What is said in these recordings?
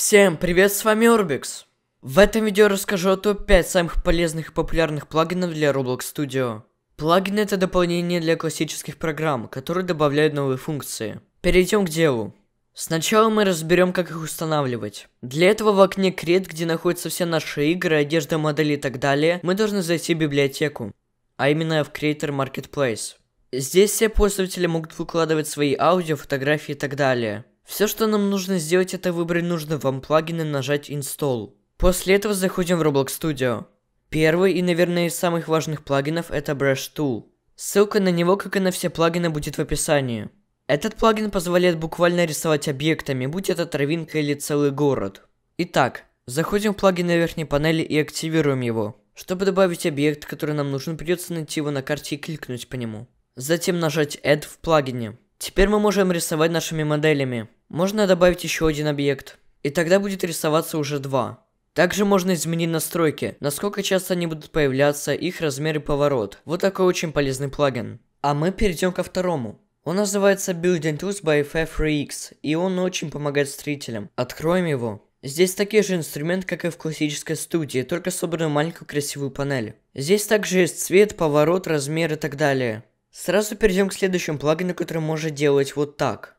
Всем привет, с вами Орбикс. В этом видео расскажу о топ-5 самых полезных и популярных плагинов для Roblox Studio. Плагины это дополнение для классических программ, которые добавляют новые функции. Перейдем к делу. Сначала мы разберем, как их устанавливать. Для этого в окне Create, где находятся все наши игры, одежда, модели и так далее, мы должны зайти в библиотеку, а именно в Creator Marketplace. Здесь все пользователи могут выкладывать свои аудио, фотографии и так далее. Все, что нам нужно сделать, это выбрать нужный вам плагин и нажать Install. После этого заходим в Roblox Studio. Первый и, наверное, из самых важных плагинов это Brush Tool. Ссылка на него, как и на все плагины, будет в описании. Этот плагин позволяет буквально рисовать объектами, будь это травинка или целый город. Итак, заходим в плагин на верхней панели и активируем его. Чтобы добавить объект, который нам нужен, придется найти его на карте и кликнуть по нему. Затем нажать Add в плагине. Теперь мы можем рисовать нашими моделями. Можно добавить еще один объект. И тогда будет рисоваться уже два. Также можно изменить настройки, насколько часто они будут появляться, их размер и поворот. Вот такой очень полезный плагин. А мы перейдем ко второму. Он называется Building Tools by FF3X, и он очень помогает строителям. Откроем его. Здесь такие же инструменты, как и в классической студии, только собраны в маленькую красивую панель. Здесь также есть цвет, поворот, размер и так далее. Сразу перейдем к следующему плагину, который может делать вот так.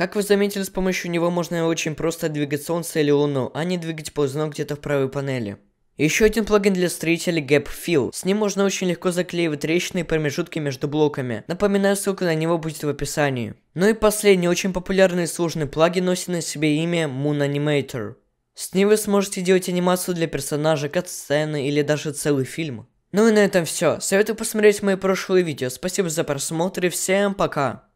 Как вы заметили, с помощью него можно очень просто двигать Солнце или Луну, а не двигать ползунок где-то в правой панели. Еще один плагин для строителей Gap Fill. С ним можно очень легко заклеивать трещины и промежутки между блоками. Напоминаю, ссылка на него будет в описании. Ну и последний, очень популярный и сложный плагин носит на себе имя Moon Animator. С ним вы сможете делать анимацию для персонажа, кат-сцены или даже целый фильм. Ну и на этом все. Советую посмотреть мои прошлые видео. Спасибо за просмотр и всем пока.